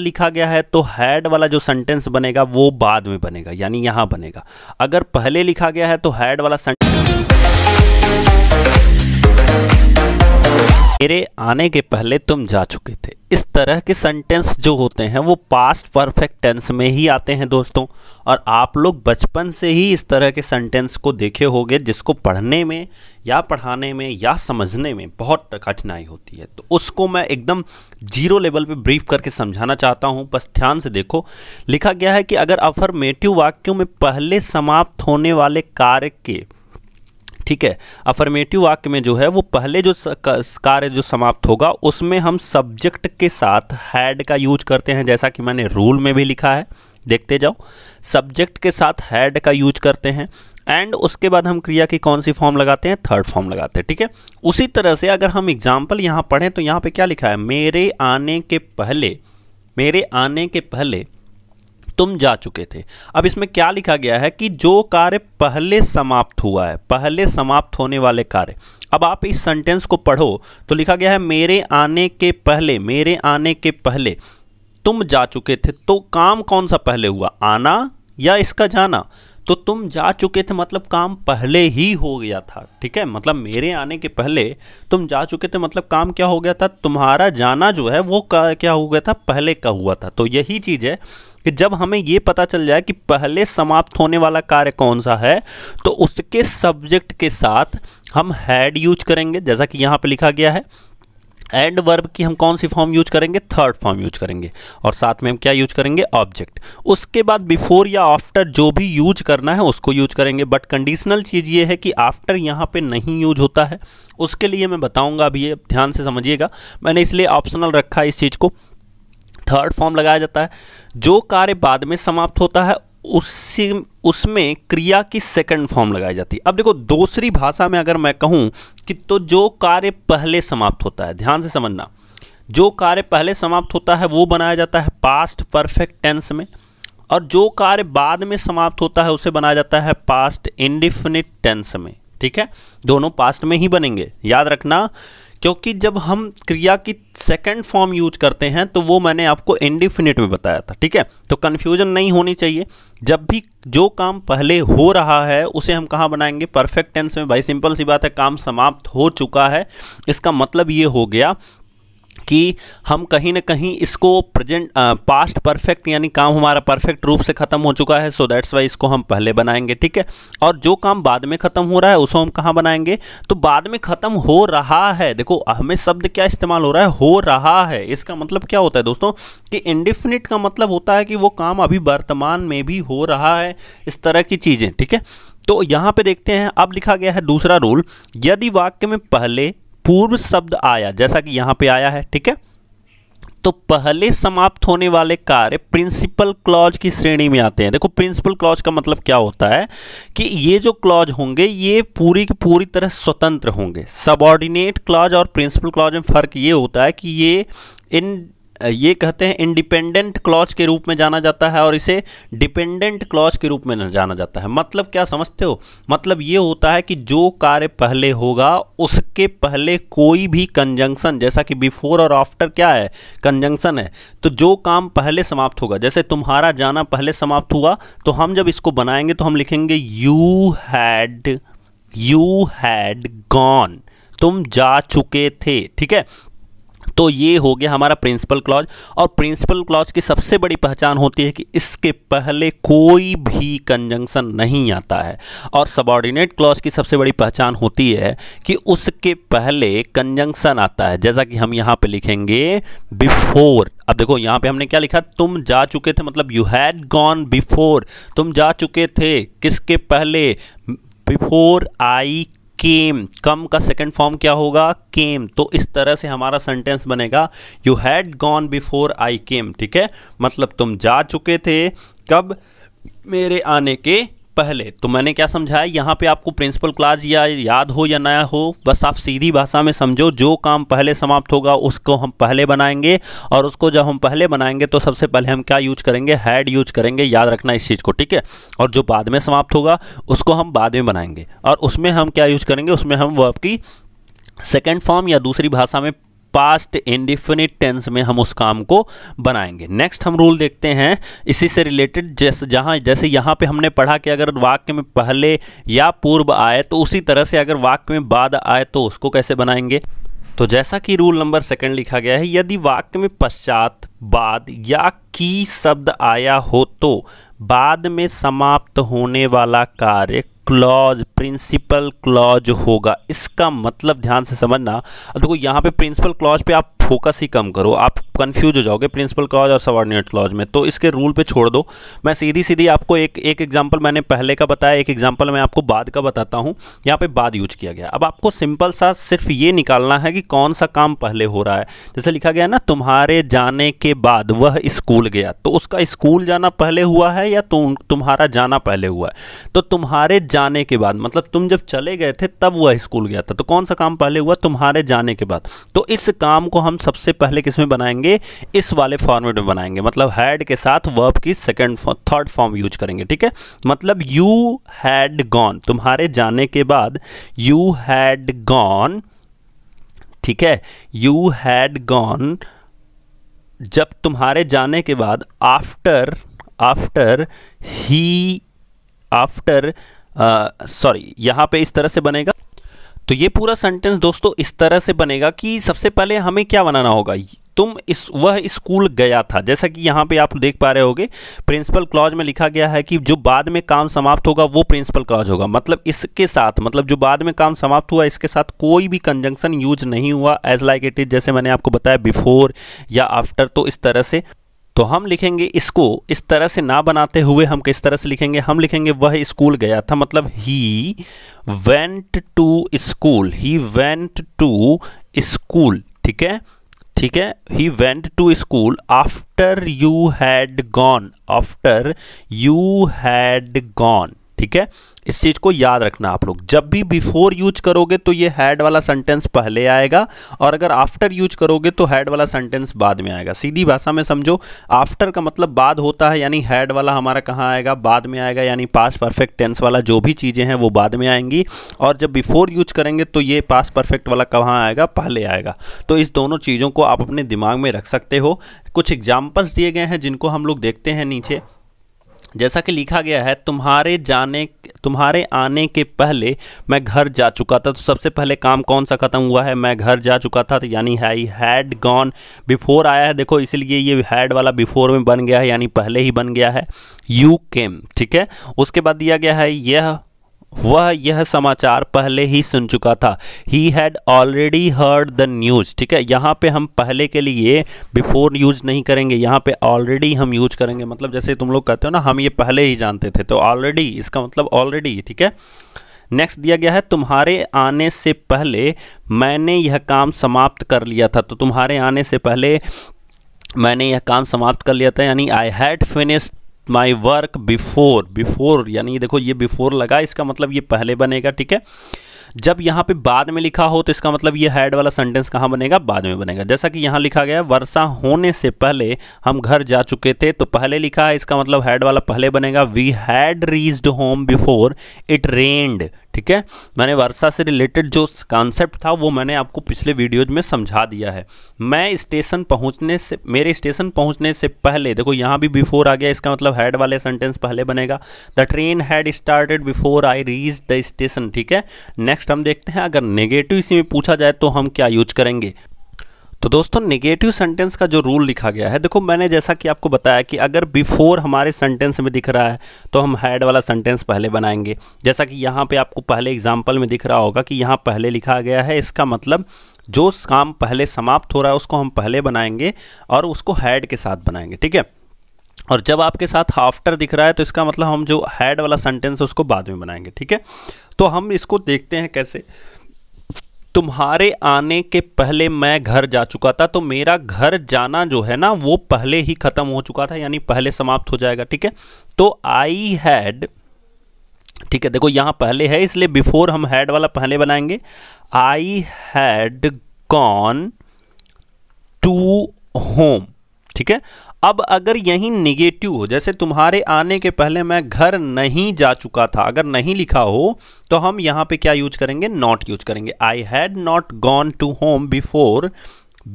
लिखा गया है तो हैड वाला जो सेंटेंस बनेगा वो बाद में बनेगा यानी यहां बनेगा अगर पहले लिखा गया है तो हैड वाला सेंटेंस मेरे आने के पहले तुम जा चुके थे इस तरह के सेंटेंस जो होते हैं वो पास्ट परफेक्ट टेंस में ही आते हैं दोस्तों और आप लोग बचपन से ही इस तरह के सेंटेंस को देखे होंगे जिसको पढ़ने में या पढ़ाने में या समझने में बहुत कठिनाई होती है तो उसको मैं एकदम जीरो लेवल पे ब्रीफ करके समझाना चाहता हूँ बस ध्यान से देखो लिखा गया है कि अगर अफर्मेटिव वाक्यों में पहले समाप्त होने वाले कार्य के ठीक है अफर्मेटिव वाक्य में जो है वो पहले जो कार्य जो समाप्त होगा उसमें हम सब्जेक्ट के साथ हैड का यूज करते हैं जैसा कि मैंने रूल में भी लिखा है देखते जाओ सब्जेक्ट के साथ हैड का यूज करते हैं एंड उसके बाद हम क्रिया की कौन सी फॉर्म लगाते हैं थर्ड फॉर्म लगाते हैं ठीक है उसी तरह से अगर हम एग्जाम्पल यहाँ पढ़ें तो यहाँ पे क्या लिखा है मेरे आने के पहले मेरे आने के पहले तुम जा चुके थे अब इसमें क्या लिखा गया है कि जो कार्य पहले समाप्त हुआ है पहले समाप्त होने वाले कार्य अब आप इस सेंटेंस को पढ़ो तो लिखा गया है मेरे आने के पहले मेरे आने के पहले तुम जा चुके थे तो काम कौन सा पहले हुआ आना या इसका जाना तो तुम जा चुके थे मतलब काम पहले ही हो गया था ठीक है मतलब मेरे आने के पहले तुम जा चुके थे मतलब काम क्या हो गया था तुम्हारा जाना जो है वो क्या हो गया था पहले का हुआ था तो यही चीज़ है कि जब हमें ये पता चल जाए कि पहले समाप्त होने वाला कार्य कौन सा है तो उसके सब्जेक्ट के साथ हम हैड यूज करेंगे जैसा कि यहाँ पर लिखा गया है एंड वर्ब की हम कौन सी फॉर्म यूज करेंगे थर्ड फॉर्म यूज करेंगे और साथ में हम क्या यूज करेंगे ऑब्जेक्ट उसके बाद बिफोर या आफ्टर जो भी यूज करना है उसको यूज करेंगे बट कंडीशनल चीज़ ये है कि आफ्टर यहाँ पे नहीं यूज होता है उसके लिए मैं बताऊंगा अभी ये ध्यान से समझिएगा मैंने इसलिए ऑप्शनल रखा इस चीज़ को थर्ड फॉर्म लगाया जाता है जो कार्य बाद में समाप्त होता है उसी उसमें क्रिया की सेकंड फॉर्म लगाई जाती है अब देखो दूसरी भाषा में अगर मैं कहूँ कि तो जो कार्य पहले समाप्त होता है ध्यान से समझना जो कार्य पहले समाप्त होता है वो बनाया जाता है पास्ट परफेक्ट टेंस में और जो कार्य बाद में समाप्त होता है उसे बनाया जाता है पास्ट इंडिफिनिट टेंस में ठीक है दोनों पास्ट में ही बनेंगे याद रखना क्योंकि जब हम क्रिया की सेकंड फॉर्म यूज करते हैं तो वो मैंने आपको इंडिफिनिट में बताया था ठीक है तो कन्फ्यूजन नहीं होनी चाहिए जब भी जो काम पहले हो रहा है उसे हम कहाँ बनाएंगे परफेक्ट टेंस में भाई सिंपल सी बात है काम समाप्त हो चुका है इसका मतलब ये हो गया कि हम कहीं ना कहीं इसको प्रेजेंट पास्ट परफेक्ट यानी काम हमारा परफेक्ट रूप से ख़त्म हो चुका है सो दैट्स वाई इसको हम पहले बनाएंगे ठीक है और जो काम बाद में ख़त्म हो रहा है उसको हम कहाँ बनाएंगे तो बाद में ख़त्म हो रहा है देखो हमें शब्द क्या इस्तेमाल हो रहा है हो रहा है इसका मतलब क्या होता है दोस्तों कि इंडिफिनिट का मतलब होता है कि वो काम अभी वर्तमान में भी हो रहा है इस तरह की चीज़ें ठीक है तो यहाँ पे देखते हैं अब लिखा गया है दूसरा रूल यदि वाक्य में पहले पूर्व शब्द आया जैसा कि यहाँ पे आया है ठीक है तो पहले समाप्त होने वाले कार्य प्रिंसिपल क्लॉज की श्रेणी में आते हैं देखो प्रिंसिपल क्लॉज का मतलब क्या होता है कि ये जो क्लॉज होंगे ये पूरी की पूरी तरह स्वतंत्र होंगे सबॉर्डिनेट क्लॉज और प्रिंसिपल क्लॉज में फर्क ये होता है कि ये इन ये कहते हैं इंडिपेंडेंट क्लॉज के रूप में जाना जाता है और इसे डिपेंडेंट क्लॉज के रूप में जाना जाता है मतलब क्या समझते हो मतलब ये होता है कि जो कार्य पहले होगा उसके पहले कोई भी कंजंक्शन जैसा कि बिफोर और आफ्टर क्या है कंजंक्शन है तो जो काम पहले समाप्त होगा जैसे तुम्हारा जाना पहले समाप्त हुआ तो हम जब इसको बनाएंगे तो हम लिखेंगे you had you had gone तुम जा चुके थे ठीक है तो ये हो गया हमारा प्रिंसिपल क्लॉज और प्रिंसिपल क्लॉज की सबसे बड़ी पहचान होती है कि इसके पहले कोई भी कंजंक्शन नहीं आता है और सबॉर्डिनेट क्लॉज की सबसे बड़ी पहचान होती है कि उसके पहले कंजंक्शन आता है जैसा कि हम यहाँ पे लिखेंगे बिफोर अब देखो यहाँ पे हमने क्या लिखा तुम जा चुके थे मतलब यू हैड गॉन बिफोर तुम जा चुके थे किसके पहले बिफोर आई केम कम का सेकेंड फॉर्म क्या होगा केम तो इस तरह से हमारा सेंटेंस बनेगा you had gone before I came ठीक है मतलब तुम जा चुके थे कब मेरे आने के पहले तो मैंने क्या समझाया यहाँ पे आपको प्रिंसिपल क्लास या याद हो या नया हो बस आप सीधी भाषा में समझो जो काम पहले समाप्त होगा उसको हम पहले बनाएंगे और उसको जब हम पहले बनाएंगे तो सबसे पहले हम क्या यूज करेंगे हैड यूज करेंगे याद रखना इस चीज़ को ठीक है और जो बाद में समाप्त होगा उसको हम बाद में बनाएंगे और उसमें हम क्या यूज करेंगे उसमें हम वर्ब की सेकेंड फॉर्म या दूसरी भाषा में पास्ट इंडिफिनिट टेंस में हम उस काम को बनाएंगे नेक्स्ट हम रूल देखते हैं इसी से रिलेटेड जैसे जहाँ जैसे यहाँ पे हमने पढ़ा कि अगर वाक्य में पहले या पूर्व आए तो उसी तरह से अगर वाक्य में बाद आए तो उसको कैसे बनाएंगे तो जैसा कि रूल नंबर सेकंड लिखा गया है यदि वाक्य में पश्चात बाद या की शब्द आया हो तो बाद में समाप्त होने वाला कार्य क्लॉज प्रिंसिपल क्लॉज होगा इसका मतलब ध्यान से समझना अब देखो यहाँ पे प्रिंसिपल क्लॉज पे आप फोकस ही कम करो आप कन्फ्यूज हो जाओगे प्रिंसिपल क्लॉज और सबॉर्डिनेट क्लॉज में तो इसके रूल पे छोड़ दो मैं सीधी सीधी आपको एक एक एग्जांपल मैंने पहले का बताया एक एग्जांपल मैं आपको बाद का बताता हूँ यहाँ पे बाद यूज किया गया अब आपको सिंपल सा सिर्फ ये निकालना है कि कौन सा काम पहले हो रहा है जैसे लिखा गया ना तुम्हारे जाने के बाद वह स्कूल गया तो उसका स्कूल जाना पहले हुआ है या तुम तुम्हारा जाना पहले हुआ है तो तुम्हारे जाने के बाद मतलब तुम जब चले गए थे तब वह स्कूल गया था तो कौन सा काम पहले हुआ तुम्हारे जाने के बाद तो इस काम को हम हम सबसे पहले किस में बनाएंगे इस वाले फॉर्मेट में बनाएंगे मतलब हैड के साथ वर्ब की सेकेंड थर्ड फॉर्म यूज करेंगे ठीक है मतलब यू हैड गॉन तुम्हारे जाने के बाद यू हैड गॉन ठीक है यू हैड गॉन जब तुम्हारे जाने के बाद आफ्टर आफ्टर ही आफ्टर सॉरी यहां पे इस तरह से बनेगा तो ये पूरा सेंटेंस दोस्तों इस तरह से बनेगा कि सबसे पहले हमें क्या बनाना होगा तुम इस वह स्कूल गया था जैसा कि यहाँ पे आप देख पा रहे होगे प्रिंसिपल क्लॉज में लिखा गया है कि जो बाद में काम समाप्त होगा वो प्रिंसिपल क्लॉज होगा मतलब इसके साथ मतलब जो बाद में काम समाप्त हुआ इसके साथ कोई भी कंजंक्शन यूज नहीं हुआ एज लाइक इट इज जैसे मैंने आपको बताया बिफोर या आफ्टर तो इस तरह से तो हम लिखेंगे इसको इस तरह से ना बनाते हुए हम किस तरह से लिखेंगे हम लिखेंगे वह स्कूल गया था मतलब he went to school he went to school ठीक है ठीक है he went to school after you had gone after you had gone ठीक है इस चीज़ को याद रखना आप लोग जब भी बिफोर यूज करोगे तो ये हैड वाला सेंटेंस पहले आएगा और अगर आफ्टर यूज करोगे तो हैड वाला सेंटेंस बाद में आएगा सीधी भाषा में समझो आफ्टर का मतलब बाद होता है यानी हैड वाला हमारा कहाँ आएगा बाद में आएगा यानी पास परफेक्ट टेंस वाला जो भी चीज़ें हैं वो बाद में आएंगी और जब बिफोर यूज करेंगे तो ये पास परफेक्ट वाला कहाँ आएगा पहले आएगा तो इस दोनों चीज़ों को आप अपने दिमाग में रख सकते हो कुछ एग्जाम्पल्स दिए गए हैं जिनको हम लोग देखते हैं नीचे जैसा कि लिखा गया है तुम्हारे जाने तुम्हारे आने के पहले मैं घर जा चुका था तो सबसे पहले काम कौन सा ख़त्म हुआ है मैं घर जा चुका था तो यानी आई हैड गॉन बिफोर आया है देखो इसलिए ये हैड वाला बिफोर में बन गया है यानी पहले ही बन गया है यू केम ठीक है उसके बाद दिया गया है यह वह यह समाचार पहले ही सुन चुका था he had already heard the news ठीक है यहाँ पे हम पहले के लिए बिफोर यूज नहीं करेंगे यहाँ पे ऑलरेडी हम यूज करेंगे मतलब जैसे तुम लोग कहते हो ना हम ये पहले ही जानते थे तो ऑलरेडी इसका मतलब ऑलरेडी ठीक है नेक्स्ट दिया गया है तुम्हारे आने से पहले मैंने यह काम समाप्त कर लिया था तो तुम्हारे आने से पहले मैंने यह काम समाप्त कर लिया था यानी I had finished my work before before यानी देखो ये बिफोर लगा इसका मतलब ये पहले बनेगा ठीक है जब यहाँ पे बाद में लिखा हो तो इसका मतलब ये हेड वाला सेंटेंस कहाँ बनेगा बाद में बनेगा जैसा कि यहाँ लिखा गया वर्षा होने से पहले हम घर जा चुके थे तो पहले लिखा है इसका मतलब हेड वाला पहले बनेगा we had reached home before it rained ठीक है मैंने वर्षा से रिलेटेड जो कॉन्सेप्ट था वो मैंने आपको पिछले वीडियोज में समझा दिया है मैं स्टेशन पहुंचने से मेरे स्टेशन पहुंचने से पहले देखो यहाँ भी बिफोर आ गया इसका मतलब हैड वाले सेंटेंस पहले बनेगा the train had started before I reach the station ठीक है नेक्स्ट हम देखते हैं अगर नेगेटिव इसी में पूछा जाए तो हम क्या यूज करेंगे तो दोस्तों नेगेटिव सेंटेंस का जो रूल लिखा गया है देखो मैंने जैसा कि आपको बताया कि अगर बिफोर हमारे सेंटेंस में दिख रहा है तो हम हैड वाला सेंटेंस पहले बनाएंगे जैसा कि यहाँ पे आपको पहले एग्जाम्पल में दिख रहा होगा कि यहाँ पहले लिखा गया है इसका मतलब जो काम पहले समाप्त हो रहा है उसको हम पहले बनाएंगे और उसको हैड के साथ बनाएंगे ठीक है और जब आपके साथ आफ्टर दिख रहा है तो इसका मतलब हम जो हैड वाला सेंटेंस है उसको बाद में बनाएंगे ठीक है तो हम इसको देखते हैं कैसे तुम्हारे आने के पहले मैं घर जा चुका था तो मेरा घर जाना जो है ना वो पहले ही ख़त्म हो चुका था यानी पहले समाप्त हो जाएगा ठीक है तो आई हैड ठीक है देखो यहाँ पहले है इसलिए बिफोर हम हैड वाला पहले बनाएंगे I had gone to home ठीक है अब अगर यही निगेटिव हो जैसे तुम्हारे आने के पहले मैं घर नहीं जा चुका था अगर नहीं लिखा हो तो हम यहाँ पे क्या यूज करेंगे नॉट यूज करेंगे I had not gone to home before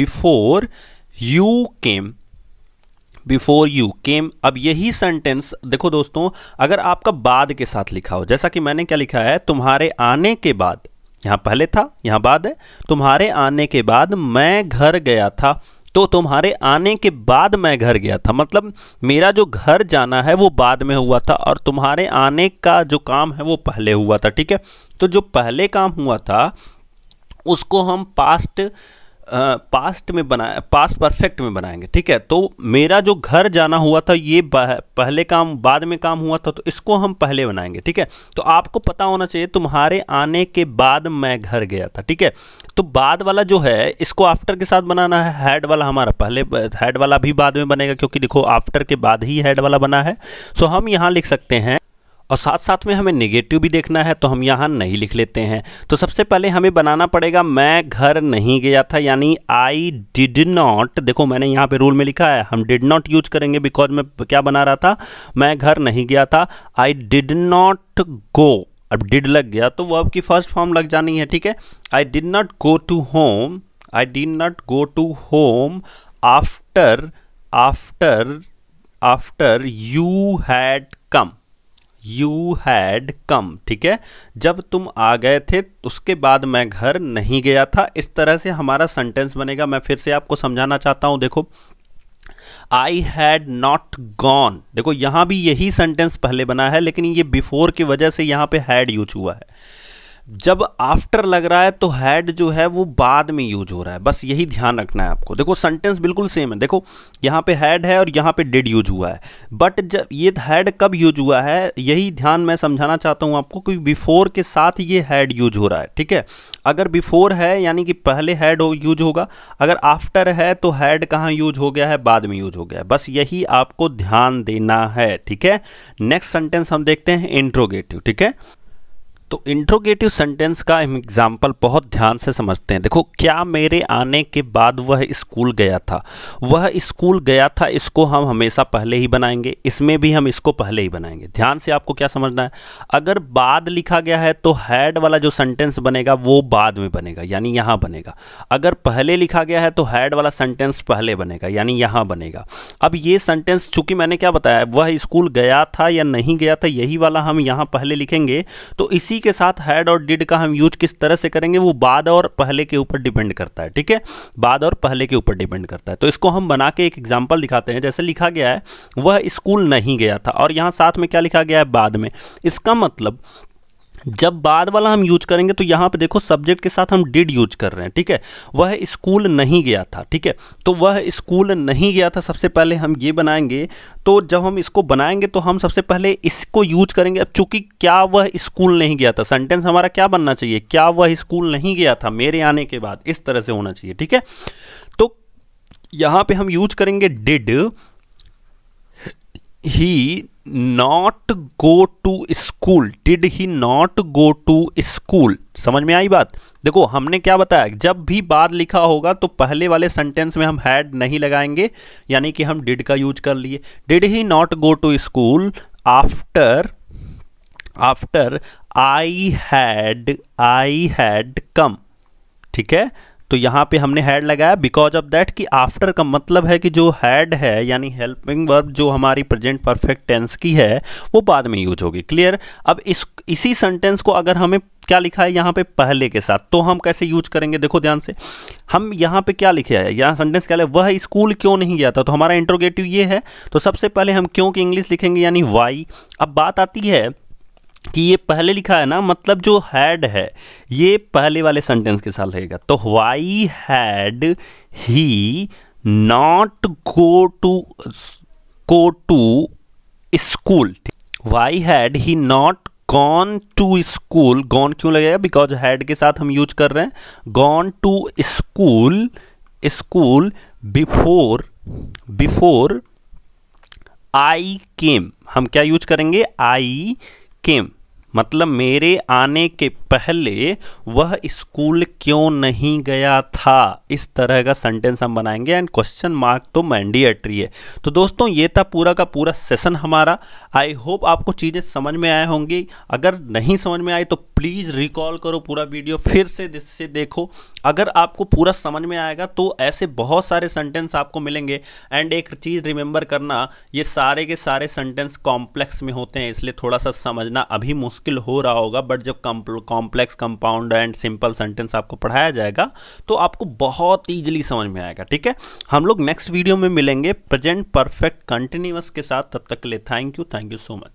before you came before you came अब यही सेंटेंस देखो दोस्तों अगर आपका बाद के साथ लिखा हो जैसा कि मैंने क्या लिखा है तुम्हारे आने के बाद यहाँ पहले था यहाँ बाद है तुम्हारे आने के बाद मैं घर गया था तो तुम्हारे आने के बाद मैं घर गया था मतलब मेरा जो घर जाना है वो बाद में हुआ था और तुम्हारे आने का जो काम है वो पहले हुआ था ठीक है तो जो पहले काम हुआ था उसको हम पास्ट पास्ट में बनाए पास्ट परफेक्ट में बनाएंगे ठीक है तो मेरा जो घर जाना हुआ था ये पहले काम बाद में काम हुआ था तो इसको हम पहले बनाएंगे ठीक है तो आपको पता होना चाहिए तुम्हारे आने के बाद मैं घर गया था ठीक है तो बाद वाला जो है इसको आफ्टर के साथ बनाना है हेड वाला हमारा पहले हेड वाला भी बाद में बनेगा क्योंकि देखो आफ्टर के बाद ही हेड वाला बना है सो हम यहाँ लिख सकते हैं और साथ साथ में हमें नेगेटिव भी देखना है तो हम यहाँ नहीं लिख लेते हैं तो सबसे पहले हमें बनाना पड़ेगा मैं घर नहीं गया था यानी आई डिड नॉट देखो मैंने यहाँ पे रूल में लिखा है हम डिड नॉट यूज करेंगे बिकॉज मैं क्या बना रहा था मैं घर नहीं गया था आई डिड नॉट गो अब डिड लग गया तो वर्ब की फर्स्ट फॉर्म लग जानी है ठीक है I did not go to home I did not go to home after after after you had come you had come ठीक है जब तुम आ गए थे उसके बाद मैं घर नहीं गया था इस तरह से हमारा सेंटेंस बनेगा मैं फिर से आपको समझाना चाहता हूँ देखो आई हैड नॉट गॉन देखो यहाँ भी यही सेंटेंस पहले बना है लेकिन ये बिफोर की वजह से यहाँ पे हैड यूज हुआ है जब आफ्टर लग रहा है तो हैड जो है वो बाद में यूज हो रहा है बस यही ध्यान रखना है आपको देखो सेंटेंस बिल्कुल सेम है देखो यहाँ पे हैड है और यहाँ पे डिड यूज हुआ है बट जब ये हैड कब यूज हुआ है यही ध्यान मैं समझाना चाहता हूँ आपको कि बिफोर के साथ ये हैड यूज हो रहा है ठीक है अगर बिफोर है यानी कि पहले हैड हो, यूज होगा अगर आफ्टर है तो हैड कहाँ यूज हो गया है बाद में यूज हो गया है बस यही आपको ध्यान देना है ठीक है नेक्स्ट सेंटेंस हम देखते हैं इंट्रोगेटिव ठीक है तो इंट्रोगेटिव सेंटेंस का हम एग्ज़ाम्पल बहुत ध्यान से समझते हैं देखो क्या मेरे आने के बाद वह स्कूल गया था वह स्कूल गया था इसको हम हमेशा पहले ही बनाएंगे इसमें भी हम इसको पहले ही बनाएंगे ध्यान से आपको क्या समझना है अगर बाद लिखा गया है तो हैड वाला जो सेंटेंस बनेगा वो बाद में बनेगा यानी यहाँ बनेगा अगर पहले लिखा गया है तो हैड वाला सेंटेंस पहले बनेगा यानी यहाँ बनेगा अब ये सेंटेंस चूँकि मैंने क्या बताया वह स्कूल गया था या नहीं गया था यही वाला हम यहाँ पहले लिखेंगे तो इसी इसी के साथ हैड और डिड का हम यूज किस तरह से करेंगे वो बाद और पहले के ऊपर डिपेंड करता है ठीक है बाद और पहले के ऊपर डिपेंड करता है तो इसको हम बना के एक एग्जाम्पल दिखाते हैं जैसे लिखा गया है वह स्कूल नहीं गया था और यहाँ साथ में क्या लिखा गया है बाद में इसका मतलब जब बाद वाला हम यूज करेंगे तो यहाँ पे देखो सब्जेक्ट के साथ हम डिड यूज कर रहे हैं ठीक है वह स्कूल नहीं गया था ठीक है तो वह स्कूल नहीं गया था सबसे पहले हम ये बनाएंगे तो जब हम इसको बनाएंगे तो हम सबसे पहले इसको यूज करेंगे अब चूंकि क्या वह स्कूल नहीं गया था सेंटेंस हमारा क्या बनना चाहिए क्या वह स्कूल नहीं गया था मेरे आने के बाद इस तरह से होना चाहिए ठीक है तो यहाँ पर हम यूज करेंगे did he not go to school did he not go to school समझ में आई बात देखो हमने क्या बताया जब भी बाद लिखा होगा तो पहले वाले सेंटेंस में हम हैड नहीं लगाएंगे यानी कि हम डिड का यूज कर लिए did he not go to school after after I had I had come ठीक है तो यहाँ पे हमने हैड लगाया बिकॉज ऑफ दैट कि आफ्टर का मतलब है कि जो हैड है यानी हेल्पिंग वर्ब जो हमारी प्रेजेंट परफेक्ट टेंस की है वो बाद में यूज होगी क्लियर अब इस इसी सेंटेंस को अगर हमें क्या लिखा है यहाँ पे पहले के साथ तो हम कैसे यूज करेंगे देखो ध्यान से हम यहाँ पे क्या लिखे है यहाँ सेंटेंस क्या है वह स्कूल क्यों नहीं गया था तो हमारा इंट्रोगेटिव ये है तो सबसे पहले हम क्यों की इंग्लिश लिखेंगे यानी वाई अब बात आती है क्योंकि ये पहले लिखा है ना मतलब जो हैड है ये पहले वाले सेंटेंस के साथ लगेगा तो why had he not go to go to school why had he not gone to school gone क्यों लगेगा बिकॉज हैड के साथ हम यूज कर रहे हैं gone to school school before before I came हम क्या यूज करेंगे आई केम मतलब मेरे आने के पहले वह स्कूल क्यों नहीं गया था इस तरह का सेंटेंस हम बनाएंगे एंड क्वेश्चन मार्क तो मैंडिएटरी है तो दोस्तों ये था पूरा का पूरा सेशन हमारा आई होप आपको चीज़ें समझ में आए होंगी अगर नहीं समझ में आई तो प्लीज़ रिकॉल करो पूरा वीडियो फिर से से देखो अगर आपको पूरा समझ में आएगा तो ऐसे बहुत सारे सेंटेंस आपको मिलेंगे एंड एक चीज़ रिमेंबर करना ये सारे के सारे सेंटेंस कॉम्प्लेक्स में होते हैं इसलिए थोड़ा सा समझना अभी मुश्किल हो रहा होगा बट जब complex compound and simple sentence आपको पढ़ाया जाएगा तो आपको बहुत ईजिली समझ में आएगा ठीक है हम लोग नेक्स्ट वीडियो में मिलेंगे प्रेजेंट परफेक्ट कंटिन्यूस के साथ तब तक के लिए thank you thank you so much